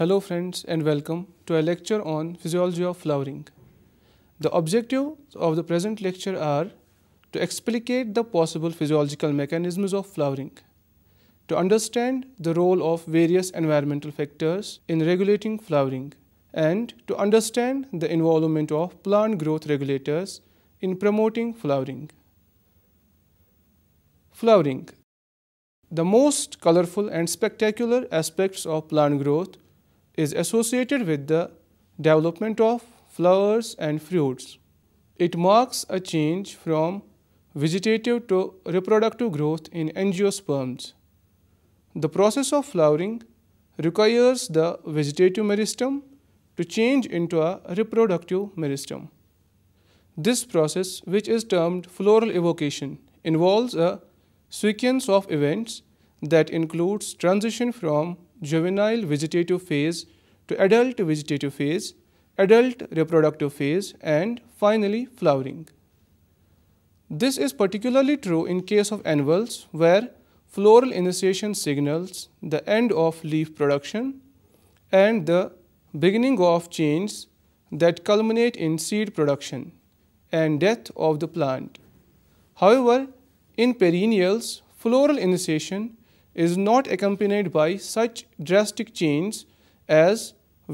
Hello friends and welcome to a lecture on physiology of flowering. The objectives of the present lecture are to explicate the possible physiological mechanisms of flowering, to understand the role of various environmental factors in regulating flowering, and to understand the involvement of plant growth regulators in promoting flowering. Flowering The most colorful and spectacular aspects of plant growth is associated with the development of flowers and fruits. It marks a change from vegetative to reproductive growth in angiosperms. The process of flowering requires the vegetative meristem to change into a reproductive meristem. This process, which is termed floral evocation, involves a sequence of events that includes transition from juvenile vegetative phase to adult vegetative phase, adult reproductive phase and finally flowering. This is particularly true in case of annuals where floral initiation signals the end of leaf production and the beginning of chains that culminate in seed production and death of the plant. However, in perennials, floral initiation is not accompanied by such drastic change as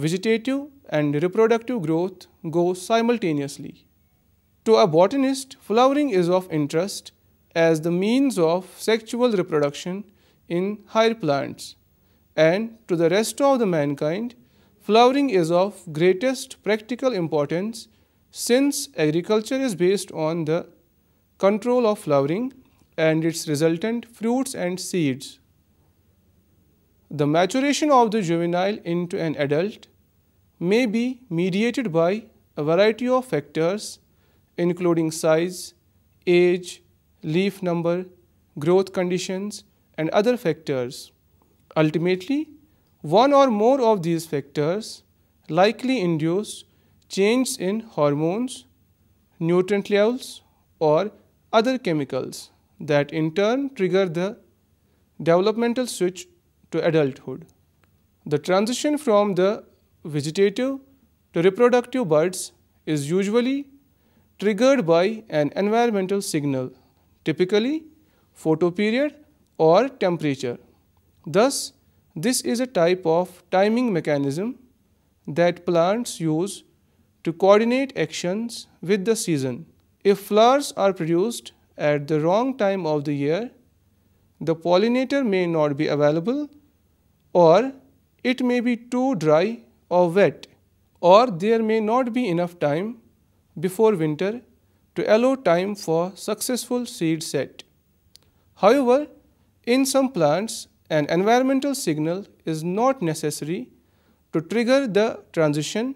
vegetative and reproductive growth go simultaneously. To a botanist, flowering is of interest as the means of sexual reproduction in higher plants and to the rest of the mankind, flowering is of greatest practical importance since agriculture is based on the control of flowering and its resultant fruits and seeds. The maturation of the juvenile into an adult may be mediated by a variety of factors including size, age, leaf number, growth conditions and other factors. Ultimately, one or more of these factors likely induce changes in hormones, nutrient levels or other chemicals that in turn trigger the developmental switch to adulthood. The transition from the vegetative to reproductive buds is usually triggered by an environmental signal, typically photoperiod or temperature. Thus, this is a type of timing mechanism that plants use to coordinate actions with the season. If flowers are produced at the wrong time of the year, the pollinator may not be available or it may be too dry or wet or there may not be enough time before winter to allow time for successful seed set. However, in some plants, an environmental signal is not necessary to trigger the transition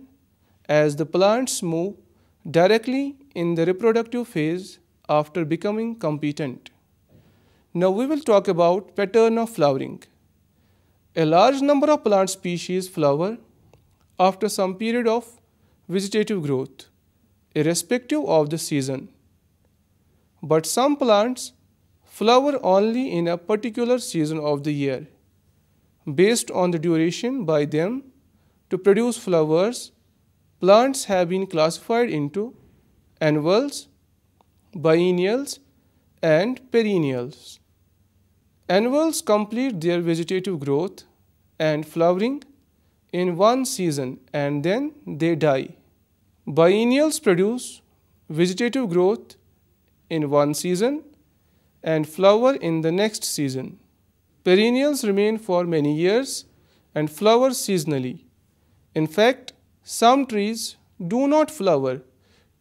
as the plants move directly in the reproductive phase after becoming competent. Now we will talk about pattern of flowering. A large number of plant species flower after some period of vegetative growth, irrespective of the season. But some plants flower only in a particular season of the year, based on the duration by them to produce flowers plants have been classified into annuals, biennials, and perennials. Annuals complete their vegetative growth and flowering in one season and then they die. Biennials produce vegetative growth in one season and flower in the next season. Perennials remain for many years and flower seasonally. In fact, some trees do not flower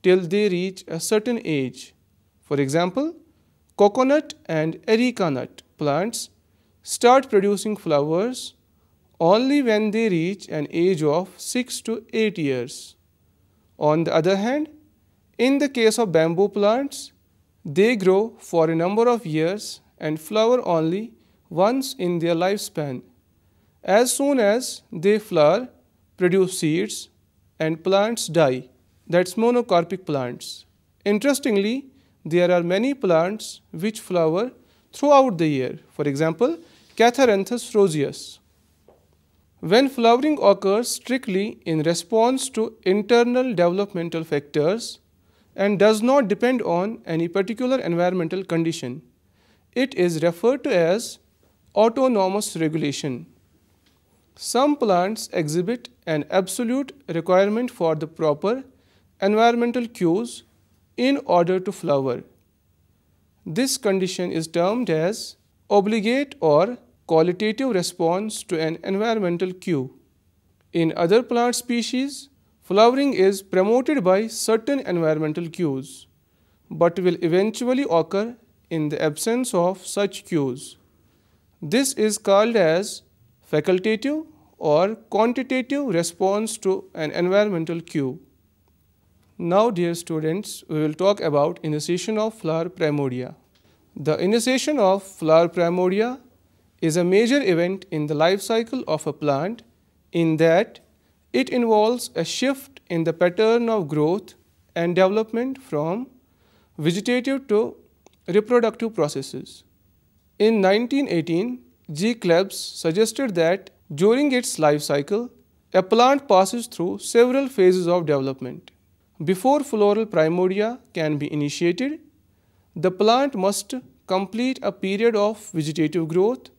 till they reach a certain age. For example, coconut and erica nut plants start producing flowers only when they reach an age of 6 to 8 years. On the other hand, in the case of bamboo plants, they grow for a number of years and flower only once in their lifespan. As soon as they flower, produce seeds, and plants die. That's monocarpic plants. Interestingly, there are many plants which flower throughout the year. For example, Catharanthus roseus. When flowering occurs strictly in response to internal developmental factors and does not depend on any particular environmental condition, it is referred to as autonomous regulation. Some plants exhibit an absolute requirement for the proper environmental cues in order to flower. This condition is termed as obligate or qualitative response to an environmental cue. In other plant species, flowering is promoted by certain environmental cues, but will eventually occur in the absence of such cues. This is called as facultative or quantitative response to an environmental cue. Now dear students, we will talk about initiation of flower primordia. The initiation of flower primordia is a major event in the life cycle of a plant in that it involves a shift in the pattern of growth and development from vegetative to reproductive processes. In 1918, G. Klebs suggested that during its life cycle, a plant passes through several phases of development. Before floral primordia can be initiated, the plant must complete a period of vegetative growth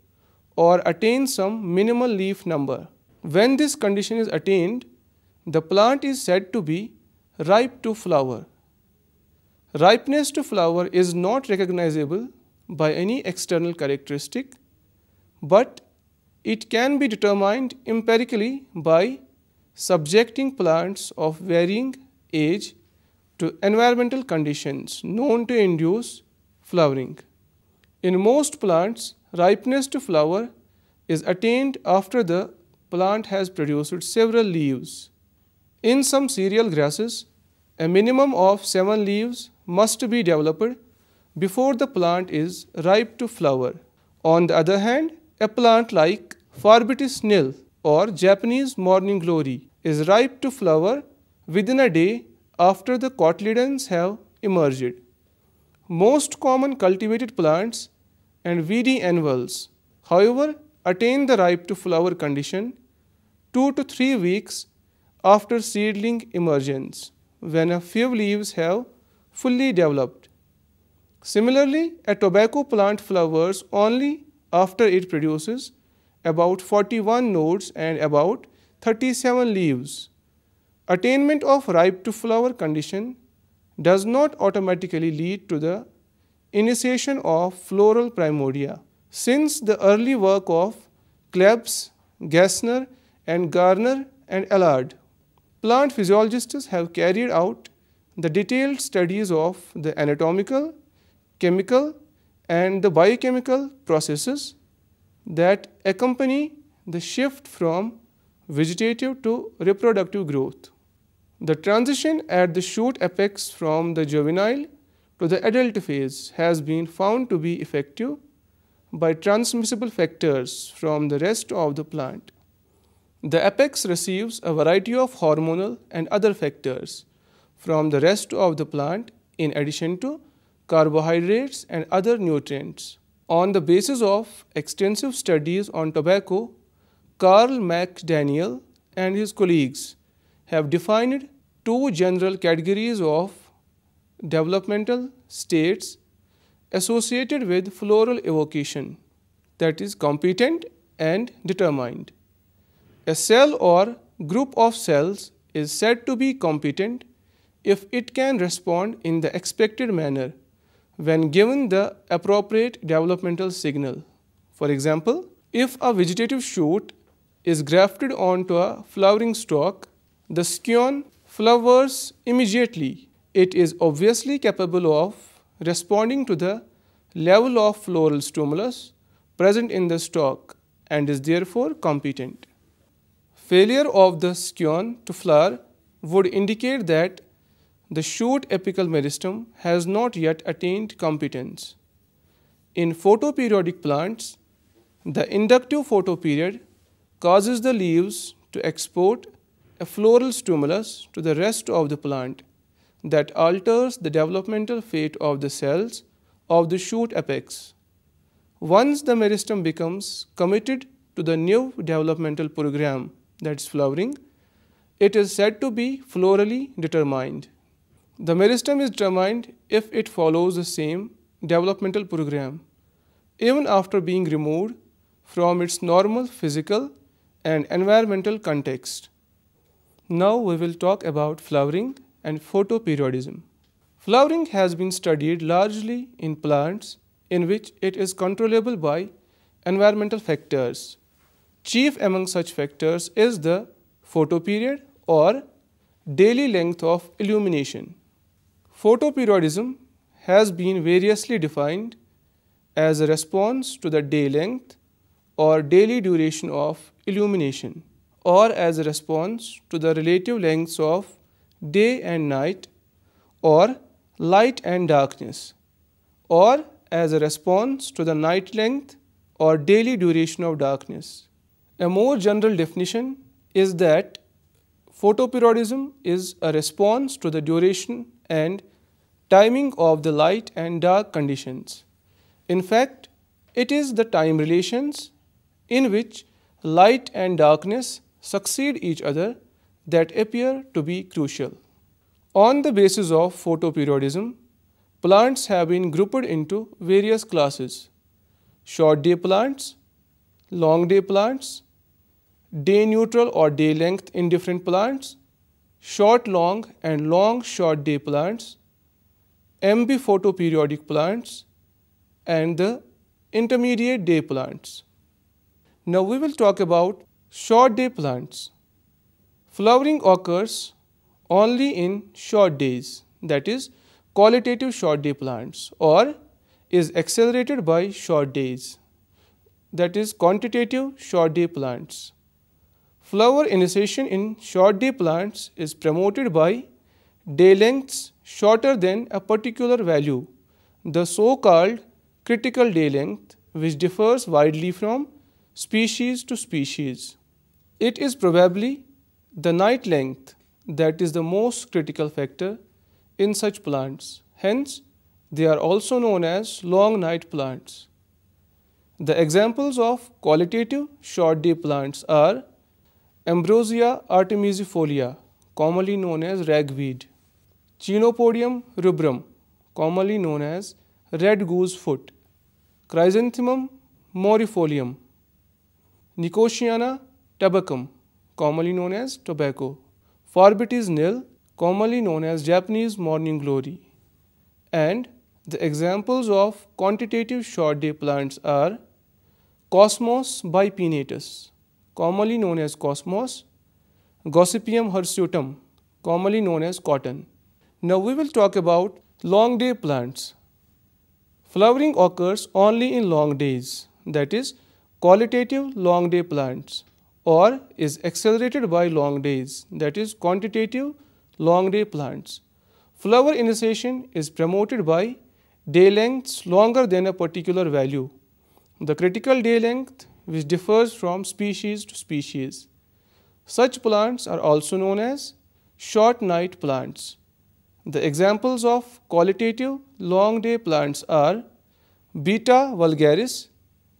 or attain some minimal leaf number. When this condition is attained, the plant is said to be ripe to flower. Ripeness to flower is not recognizable by any external characteristic, but it can be determined empirically by subjecting plants of varying age to environmental conditions known to induce flowering. In most plants, ripeness to flower is attained after the plant has produced several leaves. In some cereal grasses, a minimum of 7 leaves must be developed before the plant is ripe to flower. On the other hand, a plant like Farbitis or Japanese morning glory is ripe to flower within a day after the cotyledons have emerged. Most common cultivated plants and weedy annuals, however, attain the ripe to flower condition 2 to 3 weeks after seedling emergence when a few leaves have fully developed. Similarly, a tobacco plant flowers only after it produces about 41 nodes and about 37 leaves. Attainment of ripe to flower condition does not automatically lead to the initiation of floral primordia. Since the early work of Klebs, Gassner and Garner and Allard, plant physiologists have carried out the detailed studies of the anatomical, chemical and the biochemical processes that accompany the shift from vegetative to reproductive growth. The transition at the shoot apex from the juvenile to the adult phase has been found to be effective by transmissible factors from the rest of the plant. The apex receives a variety of hormonal and other factors from the rest of the plant in addition to carbohydrates and other nutrients. On the basis of extensive studies on tobacco, Carl McDaniel and his colleagues have defined two general categories of developmental states associated with floral evocation that is competent and determined. A cell or group of cells is said to be competent if it can respond in the expected manner when given the appropriate developmental signal. For example, if a vegetative shoot is grafted onto a flowering stalk, the scion flowers immediately it is obviously capable of responding to the level of floral stimulus present in the stalk and is therefore competent. Failure of the scion to flower would indicate that the shoot apical meristem has not yet attained competence. In photoperiodic plants, the inductive photoperiod causes the leaves to export a floral stimulus to the rest of the plant that alters the developmental fate of the cells of the shoot apex. Once the meristem becomes committed to the new developmental program that is flowering, it is said to be florally determined. The meristem is determined if it follows the same developmental program, even after being removed from its normal physical and environmental context. Now we will talk about flowering and photoperiodism. Flowering has been studied largely in plants in which it is controllable by environmental factors. Chief among such factors is the photoperiod or daily length of illumination. Photoperiodism has been variously defined as a response to the day length or daily duration of illumination or as a response to the relative lengths of day and night, or light and darkness, or as a response to the night length or daily duration of darkness. A more general definition is that photoperiodism is a response to the duration and timing of the light and dark conditions. In fact, it is the time relations in which light and darkness succeed each other that appear to be crucial. On the basis of photoperiodism, plants have been grouped into various classes. Short day plants, long day plants, day neutral or day length indifferent plants, short long and long short day plants, photoperiodic plants, and the intermediate day plants. Now we will talk about short day plants. Flowering occurs only in short days that is qualitative short day plants or is accelerated by short days that is quantitative short day plants. Flower initiation in short day plants is promoted by day lengths shorter than a particular value, the so-called critical day length which differs widely from species to species. It is probably the night length that is the most critical factor in such plants. Hence, they are also known as long night plants. The examples of qualitative short day plants are Ambrosia artemisifolia, commonly known as ragweed, ChinoPodium rubrum, commonly known as red goose foot, Chrysanthemum morifolium, Nicotiana tabacum, commonly known as tobacco. Forbit is nil, commonly known as Japanese morning glory. And the examples of quantitative short day plants are Cosmos bipinnatus, commonly known as Cosmos, Gossypium hirsutum, commonly known as cotton. Now we will talk about long day plants. Flowering occurs only in long days, that is, qualitative long day plants or is accelerated by long days that is quantitative long day plants. Flower initiation is promoted by day lengths longer than a particular value. The critical day length which differs from species to species. Such plants are also known as short night plants. The examples of qualitative long day plants are Beta vulgaris,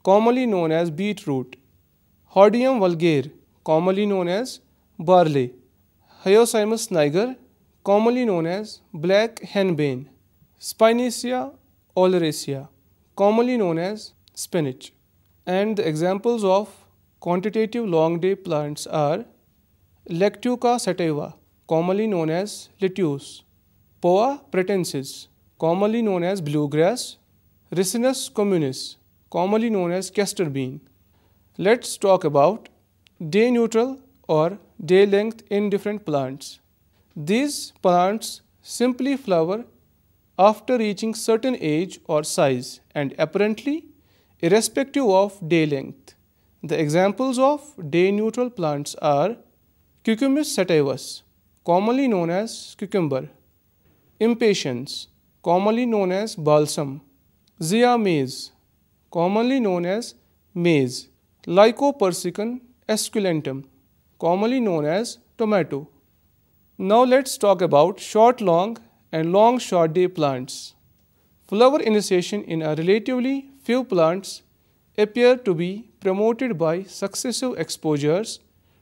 commonly known as beetroot, Hordeum vulgare, commonly known as barley. Hyoscyamus niger, commonly known as black henbane. Spinacia oleracea, commonly known as spinach. And the examples of quantitative long day plants are Lectuca sativa, commonly known as lettuce. Poa pratensis, commonly known as bluegrass. Ricinus communis, commonly known as castor bean. Let's talk about day neutral or day length in different plants. These plants simply flower after reaching certain age or size and apparently irrespective of day length. The examples of day neutral plants are Cucumis sativus, commonly known as cucumber, impatiens, commonly known as balsam, zia maize, commonly known as maize, Lycopersicum esculentum, commonly known as tomato. Now let's talk about short-long and long-short day plants. Flower initiation in a relatively few plants appear to be promoted by successive exposures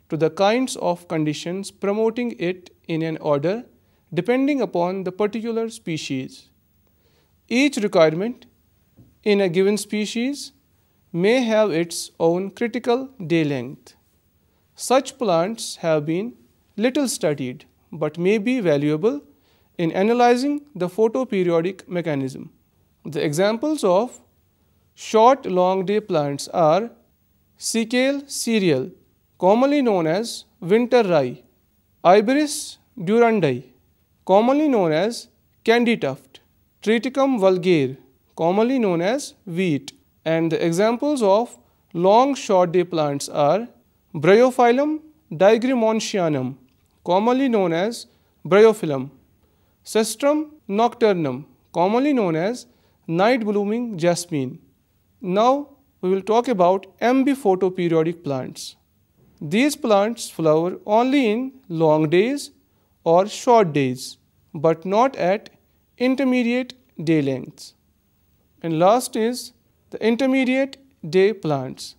to the kinds of conditions promoting it in an order depending upon the particular species. Each requirement in a given species may have its own critical day length. Such plants have been little studied but may be valuable in analyzing the photoperiodic mechanism. The examples of short long day plants are Secale cereal, commonly known as winter rye, Iberis durandi, commonly known as candy tuft, Triticum vulgare, commonly known as wheat. And the examples of long short day plants are Bryophyllum digremontianum, commonly known as bryophyllum, Sestrum nocturnum, commonly known as night blooming jasmine. Now we will talk about ambiphotoperiodic plants. These plants flower only in long days or short days, but not at intermediate day lengths. And last is the intermediate day plants.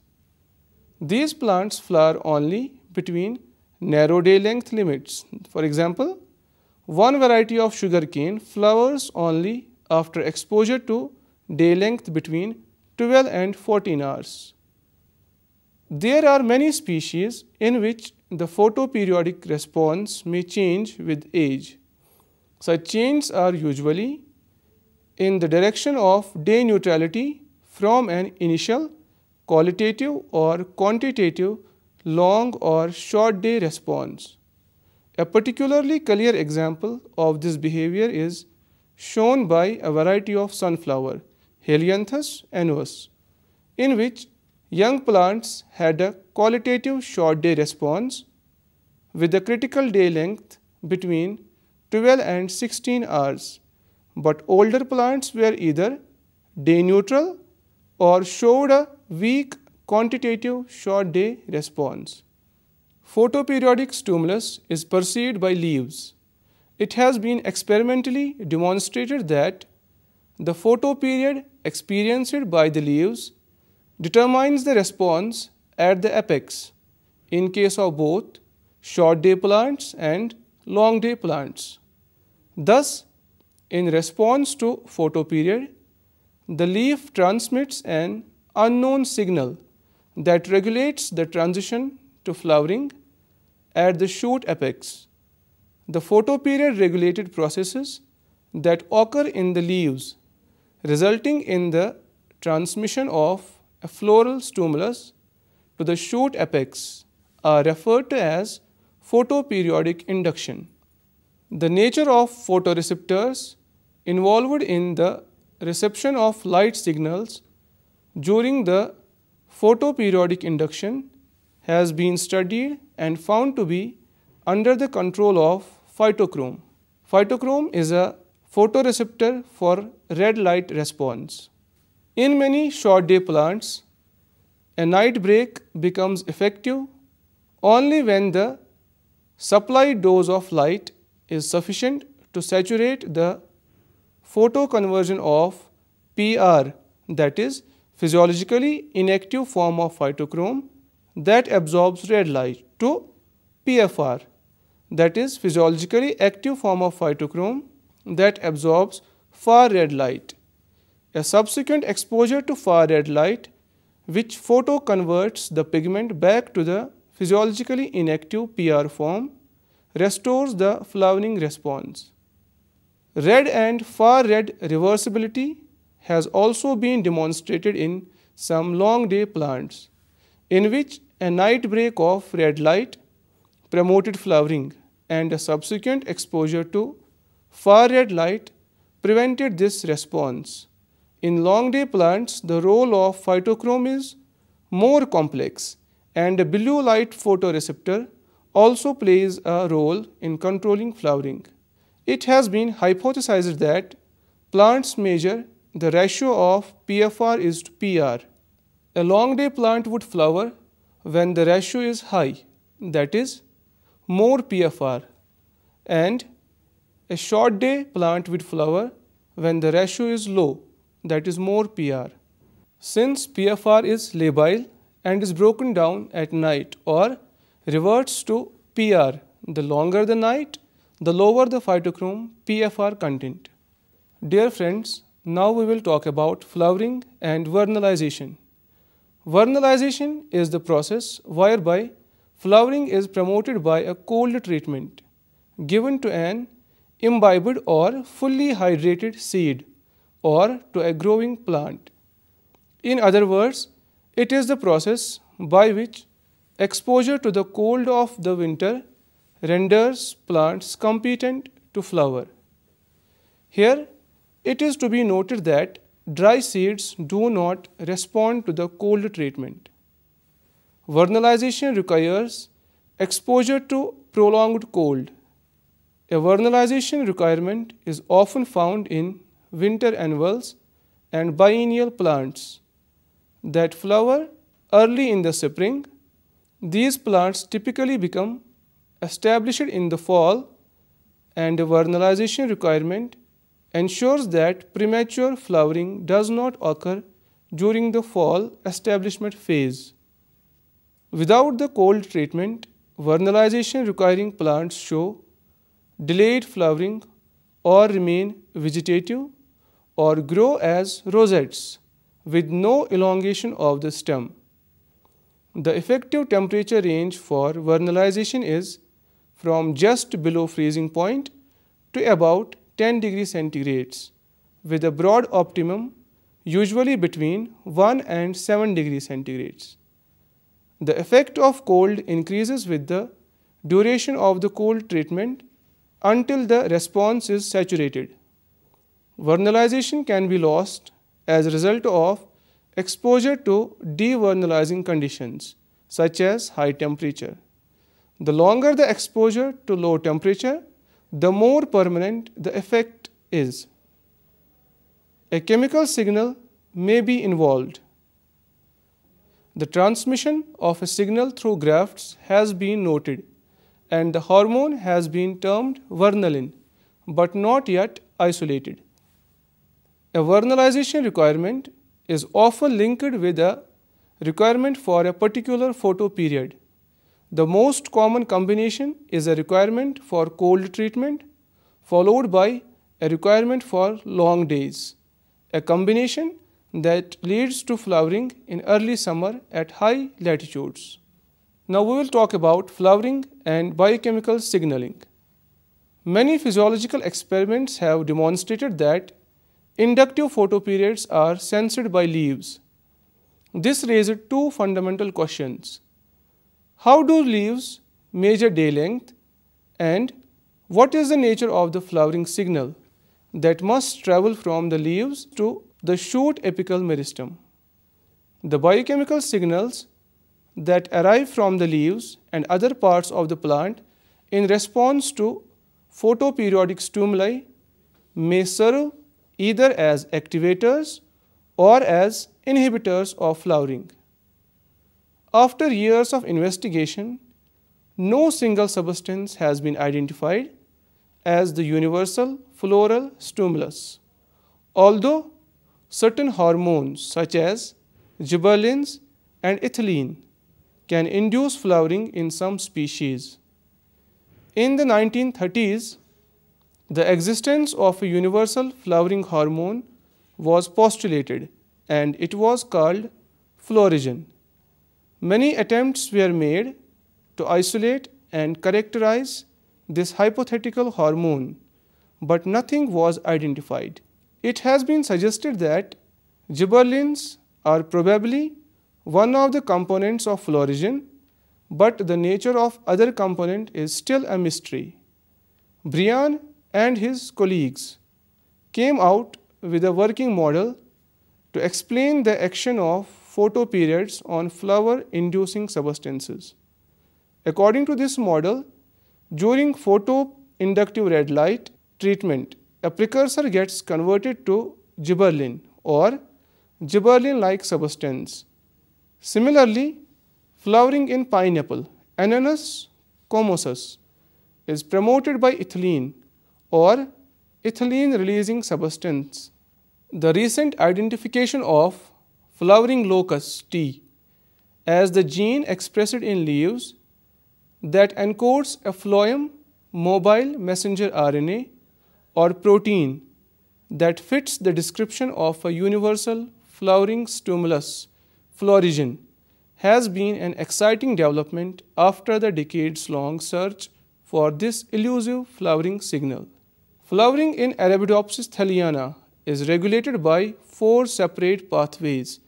These plants flower only between narrow day length limits. For example, one variety of sugarcane flowers only after exposure to day length between 12 and 14 hours. There are many species in which the photoperiodic response may change with age. Such changes are usually in the direction of day neutrality from an initial qualitative or quantitative long or short day response. A particularly clear example of this behavior is shown by a variety of sunflower, Helianthus annuus, in which young plants had a qualitative short day response with a critical day length between 12 and 16 hours, but older plants were either day neutral or showed a weak quantitative short day response. Photoperiodic stimulus is perceived by leaves. It has been experimentally demonstrated that the photoperiod experienced by the leaves determines the response at the apex in case of both short day plants and long day plants. Thus, in response to photoperiod, the leaf transmits an unknown signal that regulates the transition to flowering at the shoot apex. The photoperiod regulated processes that occur in the leaves resulting in the transmission of a floral stimulus to the shoot apex are referred to as photoperiodic induction. The nature of photoreceptors involved in the reception of light signals during the photoperiodic induction has been studied and found to be under the control of phytochrome. Phytochrome is a photoreceptor for red light response. In many short day plants, a night break becomes effective only when the supply dose of light is sufficient to saturate the photo conversion of PR that is physiologically inactive form of phytochrome that absorbs red light to PFR that is physiologically active form of phytochrome that absorbs far red light. A subsequent exposure to far red light which photo converts the pigment back to the physiologically inactive PR form restores the flowering response. Red and far red reversibility has also been demonstrated in some long day plants, in which a night break of red light promoted flowering and a subsequent exposure to far red light prevented this response. In long day plants, the role of phytochrome is more complex and the blue light photoreceptor also plays a role in controlling flowering. It has been hypothesized that plants measure the ratio of PFR is to PR. A long day plant would flower when the ratio is high, that is, more PFR, and a short day plant would flower when the ratio is low, that is, more PR. Since PFR is labile and is broken down at night or reverts to PR, the longer the night, the lower the phytochrome PFR content. Dear friends, now we will talk about flowering and vernalization. Vernalization is the process whereby flowering is promoted by a cold treatment given to an imbibed or fully hydrated seed or to a growing plant. In other words, it is the process by which exposure to the cold of the winter renders plants competent to flower. Here, it is to be noted that dry seeds do not respond to the cold treatment. Vernalization requires exposure to prolonged cold. A vernalization requirement is often found in winter annuals and biennial plants that flower early in the spring. These plants typically become established in the fall and the vernalization requirement ensures that premature flowering does not occur during the fall establishment phase. Without the cold treatment, vernalization requiring plants show delayed flowering or remain vegetative or grow as rosettes with no elongation of the stem. The effective temperature range for vernalization is from just below freezing point to about 10 degrees centigrades with a broad optimum usually between 1 and 7 degrees centigrades. The effect of cold increases with the duration of the cold treatment until the response is saturated. Vernalization can be lost as a result of exposure to devernalizing conditions such as high temperature. The longer the exposure to low temperature, the more permanent the effect is. A chemical signal may be involved. The transmission of a signal through grafts has been noted and the hormone has been termed vernalin but not yet isolated. A vernalization requirement is often linked with a requirement for a particular photoperiod. The most common combination is a requirement for cold treatment followed by a requirement for long days, a combination that leads to flowering in early summer at high latitudes. Now we will talk about flowering and biochemical signaling. Many physiological experiments have demonstrated that inductive photoperiods are censored by leaves. This raises two fundamental questions. How do leaves measure day length and what is the nature of the flowering signal that must travel from the leaves to the shoot apical meristem? The biochemical signals that arrive from the leaves and other parts of the plant in response to photoperiodic stimuli may serve either as activators or as inhibitors of flowering. After years of investigation, no single substance has been identified as the universal floral stimulus, although certain hormones such as gibberellins and ethylene can induce flowering in some species. In the 1930s, the existence of a universal flowering hormone was postulated and it was called florigen. Many attempts were made to isolate and characterize this hypothetical hormone, but nothing was identified. It has been suggested that gibberellins are probably one of the components of fluorism, but the nature of other component is still a mystery. Brian and his colleagues came out with a working model to explain the action of photoperiods on flower-inducing substances. According to this model, during photoinductive red light treatment, a precursor gets converted to gibberellin or gibberellin-like substance. Similarly, flowering in pineapple, Ananas comosus, is promoted by ethylene or ethylene-releasing substance. The recent identification of flowering locus T as the gene expressed in leaves that encodes a effluent mobile messenger RNA or protein that fits the description of a universal flowering stimulus, florigen, has been an exciting development after the decades-long search for this elusive flowering signal. Flowering in Arabidopsis thaliana is regulated by four separate pathways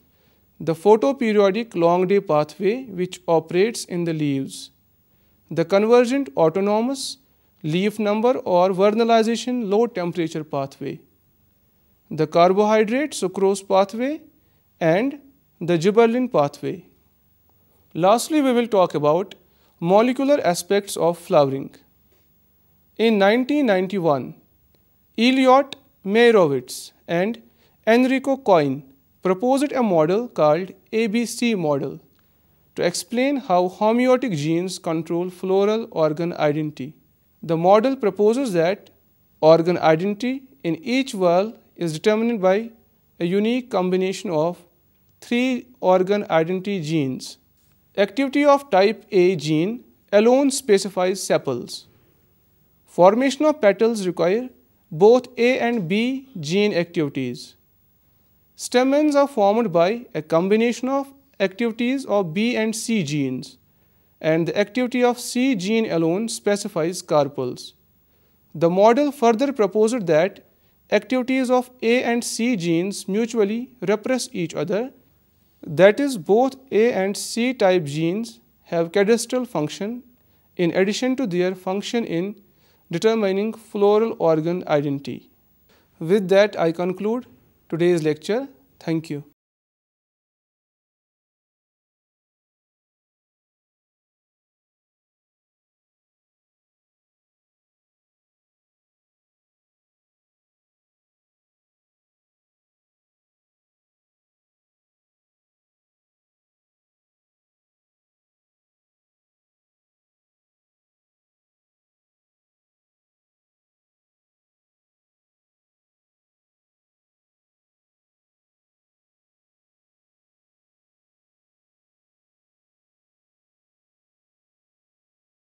the photoperiodic long day pathway which operates in the leaves. The convergent autonomous leaf number or vernalization low temperature pathway. The carbohydrate sucrose pathway and the gibberellin pathway. Lastly, we will talk about molecular aspects of flowering. In 1991, Eliot Meyerowitz and Enrico Coin proposed a model called ABC model to explain how homeotic genes control floral organ identity. The model proposes that organ identity in each valve is determined by a unique combination of three organ identity genes. Activity of type A gene alone specifies sepals. Formation of petals require both A and B gene activities. Stamens are formed by a combination of activities of B and C genes and the activity of C gene alone specifies carpels. The model further proposed that activities of A and C genes mutually repress each other, that is both A and C type genes have cadastral function in addition to their function in determining floral organ identity. With that I conclude today's lecture. Thank you.